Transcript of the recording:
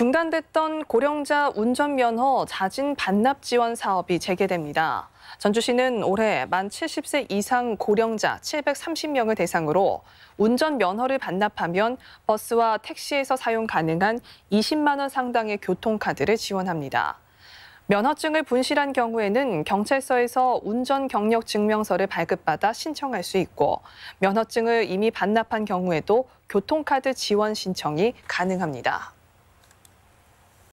중단됐던 고령자 운전면허 자진 반납 지원 사업이 재개됩니다. 전주시는 올해 만 70세 이상 고령자 730명을 대상으로 운전 면허를 반납하면 버스와 택시에서 사용 가능한 20만 원 상당의 교통카드를 지원합니다. 면허증을 분실한 경우에는 경찰서에서 운전 경력 증명서를 발급받아 신청할 수 있고 면허증을 이미 반납한 경우에도 교통카드 지원 신청이 가능합니다.